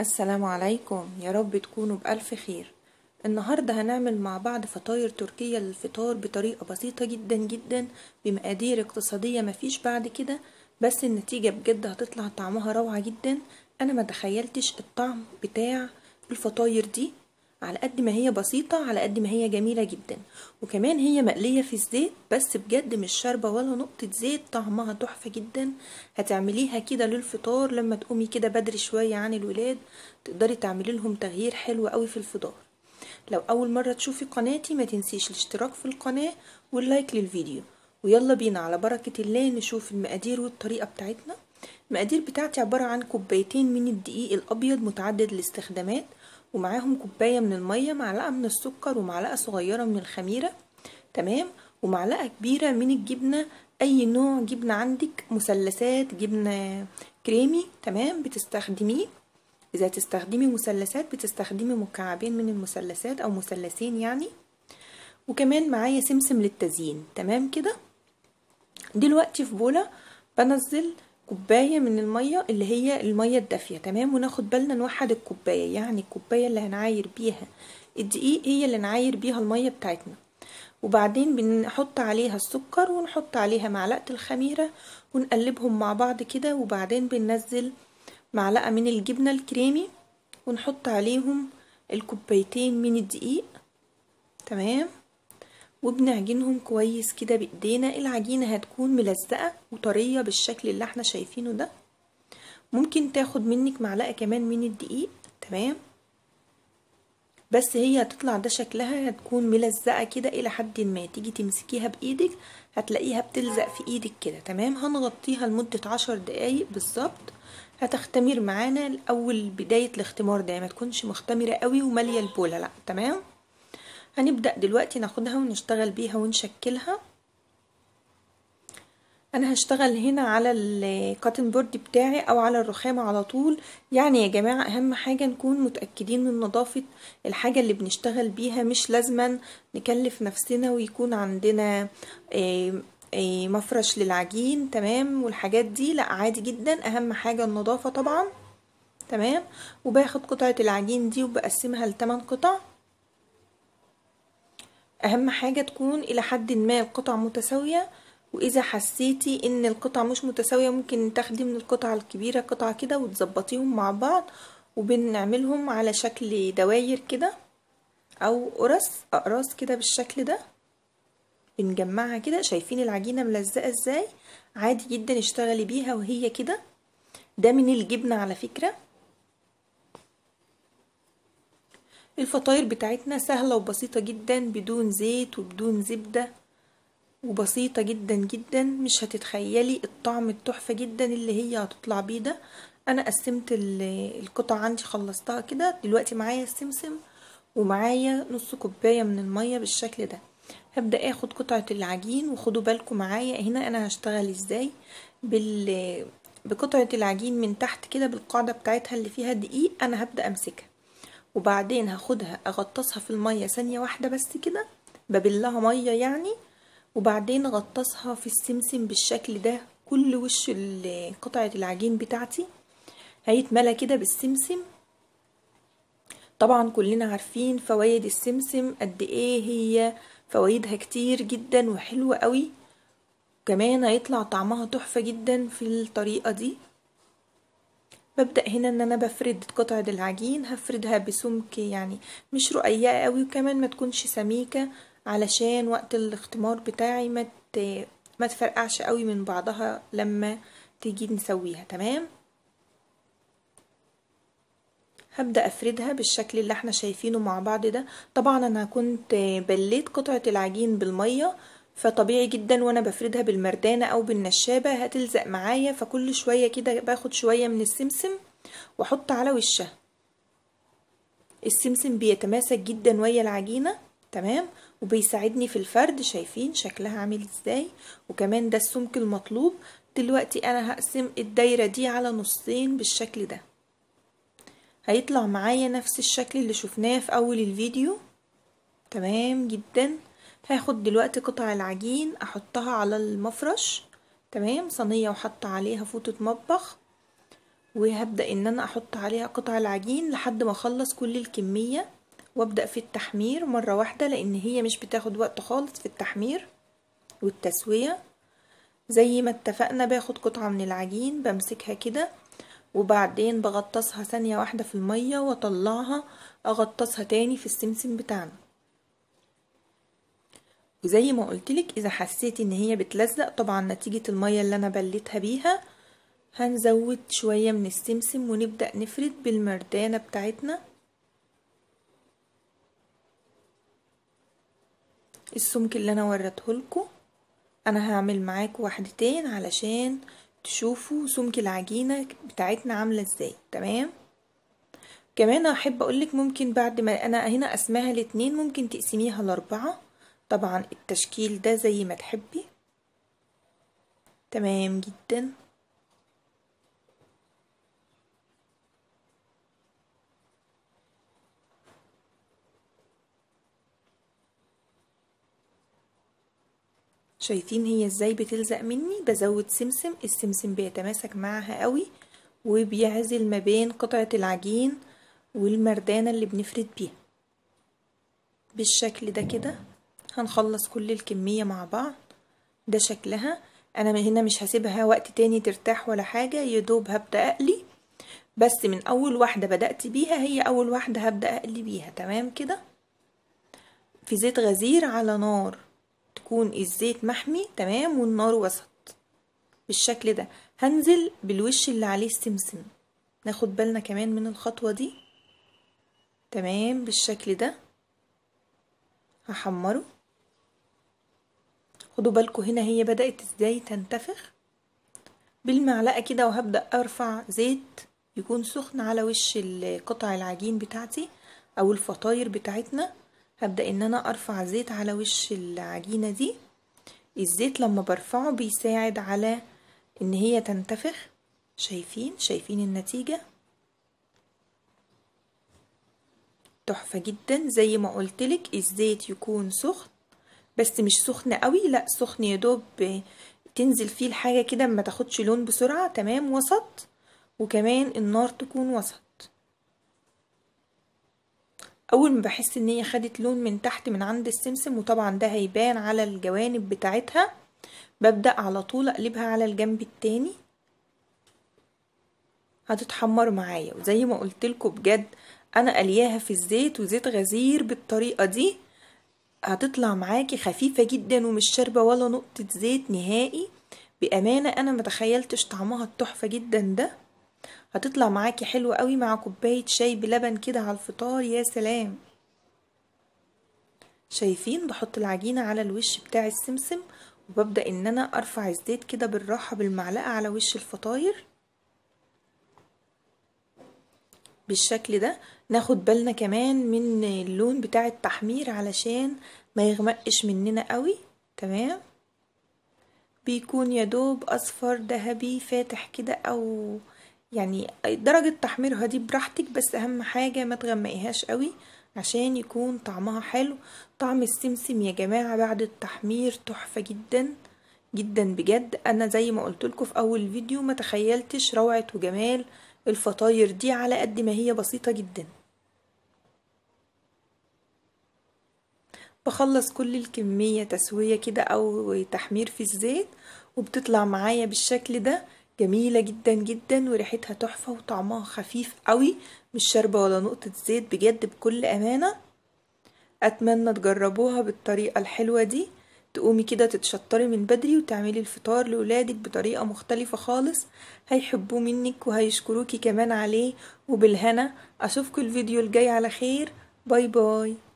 السلام عليكم يا رب تكونوا بألف خير النهاردة هنعمل مع بعض فطاير تركية للفطار بطريقة بسيطة جدا جدا بمقادير اقتصادية مفيش بعد كده بس النتيجة بجد هتطلع طعمها روعة جدا أنا ما تخيلتش الطعم بتاع الفطاير دي على قد ما هي بسيطة على قد ما هي جميلة جدا وكمان هي مقلية في الزيت بس بجد مش شاربة ولا نقطة زيت طعمها تحفة جدا هتعمليها كده للفطار لما تقومي كده بدري شوية عن الولاد تقدري تعملي لهم تغيير حلو قوي في الفطار لو أول مرة تشوفي قناتي ما تنسيش الاشتراك في القناة واللايك للفيديو ويلا بينا على بركة الله نشوف المقادير والطريقة بتاعتنا المقادير بتاعتي عبارة عن كوبايتين من الدقيق الأبيض متعدد الاستخدامات ومعاهم كوباية من المية معلقة من السكر ومعلقة صغيرة من الخميرة تمام ومعلقة كبيرة من الجبنة أي نوع جبنة عندك مثلثات جبنة كريمي تمام بتستخدميه إذا تستخدمي مثلثات بتستخدمي مكعبين من المثلثات أو مثلثين يعني وكمان معايا سمسم للتزيين تمام كده دلوقتي في بولة بنزل كوبايه من الميه اللي هي الميه الدافيه تمام وناخد بالنا نوحد الكوبايه يعني الكوبايه اللي هنعاير بيها الدقيق هي اللي نعاير بيها الميه بتاعتنا وبعدين بنحط عليها السكر ونحط عليها معلقه الخميره ونقلبهم مع بعض كده وبعدين بننزل معلقه من الجبنه الكريمي ونحط عليهم الكوبايتين من الدقيق تمام وبنعجنهم كويس كده بايدينا العجينة هتكون ملزقة وطرية بالشكل اللي احنا شايفينه ده ممكن تاخد منك معلقة كمان من الدقيق تمام بس هي هتطلع ده شكلها هتكون ملزقة كده الى حد ما تيجي تمسكيها بايدك هتلاقيها بتلزق في ايدك كده تمام هنغطيها لمدة عشر دقايق بالظبط هتختمر معانا الاول بداية الاختمار ده ما تكونش مختمرة قوي ومالية البولة لا تمام هنبدأ دلوقتي ناخدها ونشتغل بيها ونشكلها انا هشتغل هنا على الكاتن بورد بتاعي او على الرخامة على طول يعني يا جماعة اهم حاجة نكون متأكدين من نظافة الحاجة اللي بنشتغل بيها مش لازما نكلف نفسنا ويكون عندنا آه، آه، مفرش للعجين تمام والحاجات دي لا عادي جدا اهم حاجة النظافة طبعا تمام وباخد قطعة العجين دي وبقسمها لثمان قطع اهم حاجة تكون الى حد ما القطع متساوية واذا حسيتي ان القطع مش متساوية ممكن تاخدي من القطع الكبيرة قطعة كده وتظبطيهم مع بعض وبنعملهم على شكل دواير كده او قرص اقراص كده بالشكل ده بنجمعها كده شايفين العجينة ملزقة ازاي عادي جدا اشتغلي بيها وهي كده ده من الجبنة على فكرة الفطاير بتاعتنا سهلة وبسيطة جدا بدون زيت وبدون زبدة وبسيطة جدا جدا مش هتتخيلي الطعم التحفة جدا اللي هي هتطلع بيه ده انا قسمت القطع عندي خلصتها كده دلوقتي معايا السمسم ومعايا نص كوباية من المية بالشكل ده هبدأ اخد قطعة العجين وخدوا بالكم معايا هنا انا هشتغل ازاي بقطعة العجين من تحت كده بالقاعدة بتاعتها اللي فيها دقيق انا هبدأ امسكها وبعدين هاخدها اغطسها في المية ثانية واحدة بس كده ببلها مية يعني وبعدين اغطسها في السمسم بالشكل ده كل وش قطعة العجين بتاعتي هيتملى كده بالسمسم طبعا كلنا عارفين فوائد السمسم قد ايه هي فوائدها كتير جدا وحلوة قوي كمان هيطلع طعمها تحفة جدا في الطريقة دي ببدأ هنا ان انا بفرد قطعة العجين هفردها بسمك يعني مش رقيقة قوي وكمان ما تكونش سميكة علشان وقت الاختمار بتاعي ما ما تفرقعش قوي من بعضها لما تيجي نسويها تمام هبدأ أفردها بالشكل اللي احنا شايفينه مع بعض ده طبعا أنا كنت بليت قطعة العجين بالمية فطبيعي جدا وانا بفردها بالمردانة او بالنشابة هتلزق معايا فكل شوية كده باخد شوية من السمسم واحط على وشها السمسم بيتماسك جدا ويا العجينة تمام وبيساعدني في الفرد شايفين شكلها عامل ازاي وكمان ده السمك المطلوب دلوقتي انا هقسم الدايرة دي على نصين بالشكل ده هيطلع معايا نفس الشكل اللي شفناه في اول الفيديو تمام جداً هاخد دلوقتي قطع العجين احطها على المفرش تمام صينية وحط عليها فوطة مطبخ وهبدأ ان انا احط عليها قطع العجين لحد ما اخلص كل الكمية وابدأ في التحمير مرة واحدة لان هي مش بتاخد وقت خالص في التحمير والتسوية زي ما اتفقنا باخد قطعة من العجين بمسكها كده وبعدين بغطسها ثانية واحدة في المية واطلعها اغطسها تاني في السمسم بتاعنا وزي ما قلتلك اذا حسيت ان هي بتلزق طبعا نتيجة المية اللي انا بليتها بيها هنزود شوية من السمسم ونبدأ نفرد بالمردانة بتاعتنا السمك اللي انا لكم انا هعمل معاكوا واحدتين علشان تشوفوا سمك العجينة بتاعتنا عاملة ازاي تمام كمان احب اقولك ممكن بعد ما انا هنا اسماها الاتنين ممكن تقسميها لاربعة طبعا التشكيل ده زي ما تحبي تمام جدا شايفين هي ازاي بتلزق مني بزود سمسم السمسم بيتماسك معها قوي وبيعزل ما بين قطعة العجين والمردانة اللي بنفرد بيها بالشكل ده كده هنخلص كل الكمية مع بعض ده شكلها انا هنا مش هسيبها وقت تاني ترتاح ولا حاجة يدوب هبدأ اقلي بس من اول واحدة بدأت بيها هي اول واحدة هبدأ اقلي بيها تمام كده في زيت غزير على نار تكون الزيت محمي تمام والنار وسط بالشكل ده هنزل بالوش اللي عليه السمسم ناخد بالنا كمان من الخطوة دي تمام بالشكل ده هحمره خدوا بالكم هنا هي بدأت ازاي تنتفخ بالمعلقة كده وهبدأ ارفع زيت يكون سخن على وش قطع العجين بتاعتي او الفطاير بتاعتنا هبدأ ان انا ارفع زيت على وش العجينة دي الزيت لما برفعه بيساعد على ان هي تنتفخ شايفين شايفين النتيجة تحفة جدا زي ما قلتلك الزيت يكون سخن بس مش سخن قوي لا سخن يا دوب تنزل فيه الحاجة كده ما تاخدش لون بسرعة تمام وسط وكمان النار تكون وسط اول ما بحس ان هي خدت لون من تحت من عند السمسم وطبعا ده هيبان على الجوانب بتاعتها ببدأ على طول اقلبها على الجنب التاني هتتحمر معايا وزي ما قلت لكم بجد انا قلياها في الزيت وزيت غزير بالطريقه دي هتطلع معاكي خفيفة جدا ومش شاربة ولا نقطة زيت نهائي بأمانة أنا متخيلتش طعمها التحفة جدا ده هتطلع معاكي حلوة قوي مع كوباية شاي بلبن كده على الفطار يا سلام شايفين بحط العجينة على الوش بتاع السمسم وببدأ ان انا ارفع الزيت كده بالراحة بالمعلقة على وش الفطاير بالشكل ده ناخد بالنا كمان من اللون بتاع التحمير علشان ما يغمقش مننا قوي تمام بيكون يدوب اصفر ذهبي فاتح كده او يعني درجة تحميرها دي براحتك بس اهم حاجة ما تغمقيهاش قوي عشان يكون طعمها حلو طعم السمسم يا جماعة بعد التحمير تحفة جدا جدا بجد انا زي ما قلت لكم في اول فيديو ما تخيلتش روعة وجمال الفطاير دي على قد ما هي بسيطة جدا بخلص كل الكمية تسوية كده أو تحمير في الزيت وبتطلع معايا بالشكل ده جميلة جدا جدا وريحتها تحفة وطعمها خفيف قوي مش شاربة ولا نقطة زيت بجد بكل أمانة أتمنى تجربوها بالطريقة الحلوة دي تقومي كده تتشطري من بدري وتعملي الفطار لولادك بطريقة مختلفة خالص هيحبوه منك وهيشكروكي كمان عليه وبالهنا أشوفكوا الفيديو الجاي على خير باي باي